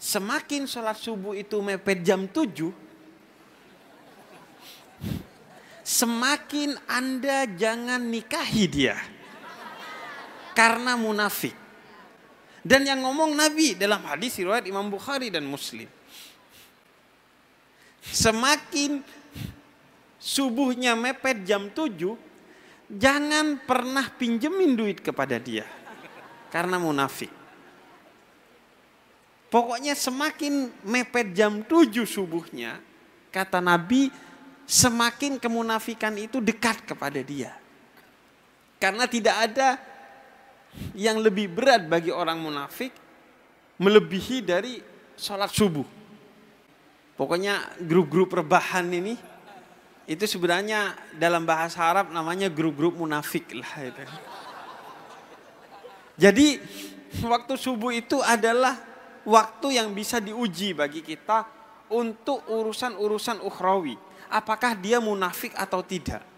semakin sholat subuh itu mepet jam 7, semakin Anda jangan nikahi dia. Karena munafik. Dan yang ngomong Nabi dalam hadis riwayat Imam Bukhari dan Muslim. Semakin subuhnya mepet jam 7, jangan pernah pinjemin duit kepada dia. Karena munafik. Pokoknya semakin mepet jam 7 subuhnya, kata Nabi, semakin kemunafikan itu dekat kepada dia. Karena tidak ada yang lebih berat bagi orang munafik melebihi dari sholat subuh. Pokoknya grup-grup rebahan ini itu sebenarnya dalam bahasa Arab namanya grup-grup munafik lah itu. Jadi waktu subuh itu adalah waktu yang bisa diuji bagi kita untuk urusan-urusan ukhrawi. Apakah dia munafik atau tidak?